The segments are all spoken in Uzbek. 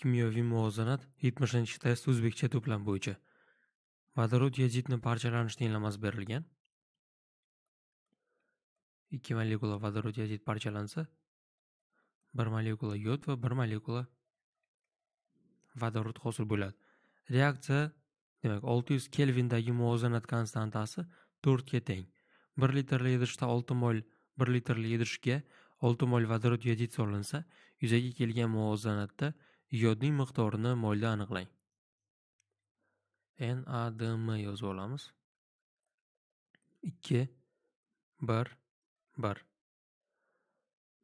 Kimyoviy muvozanat yetmishinchi test o'zbekcha to'plam bo'yicha. Vodorod yazidni parchalanish tenglamasi berilgan. ikki molekula vodorod yazid parchalansa, bir molekula yod va bir molekula vodorod hosil bo'ladi. Reaksiya, demak, 600 Kelvindagi muvozanat konstantasi 4 ga teng. 1 litrli idishda 6 mol 1 litrli idishga 6 mol vodorod yazid solinsa, yuzaga kelgan muvozanatda Yodning miqdorini molda aniqlang. NADM yozib olamiz. 2 1 1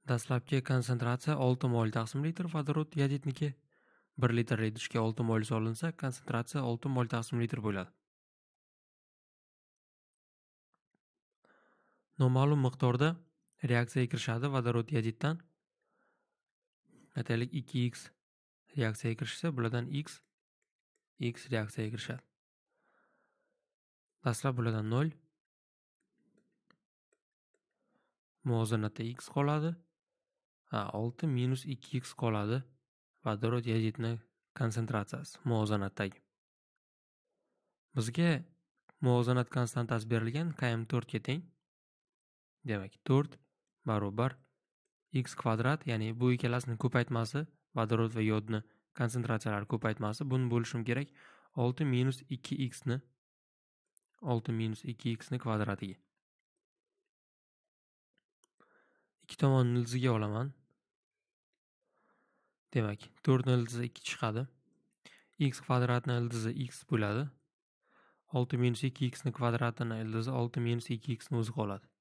Dastlabki konsentratsiya 6 mol taqsim litr vodorod yodidniki 1 litr redushga 6 mol solinsa, konsentratsiya 6 mol taqsim litr bo'ladi. Noma'lum miqdorda reaksiya kirishadi vodorod yodiddan. Aytaylik 2x reaksiyaga kirishsa bulardan x x reaksiyaga kirishadi dastlab bulardan 0 muvozanatda x qoladi ha 6 minus 2x qoladi vodorod yodidni konsentratsiyasi muvozanatdagi bizga muvozanat konstantasi berilgan km ga teng demak 4 barobar x kvadrat ya'ni bu ikkalasini ko'paytmasi vodorod va yodni konsentratsiyalari ko'paytmasi buni bo'lishim kerak 6 minus 2x ni 6 minus 2x ni kvadratiga ikki tomonni ildiziga olaman demak 4 ni ildizi 2 chiqadi x kvadratni ildizi x bo'ladi 6 minus 2x ni kvadratini ildizi 6 minus 2x ni o'zi qoladi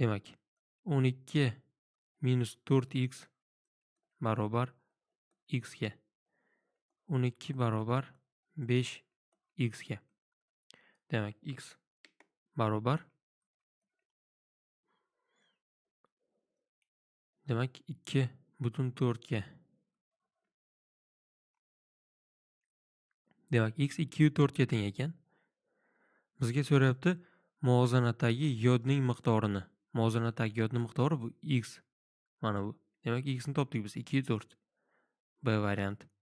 demak 12 minus 4x barobar x ga. 12 barobar 5 x ga. Demak x barobar Demak 2 butun 4 ga. Demak x 2 4 ga teng ekan. Bizga so'rayapti muvozanatdagi yodning miqdorini. Muvozanatdagi yodning miqdori bu x Mana bu. Demak, x ni topdik biz. yuz to'rt B varianti.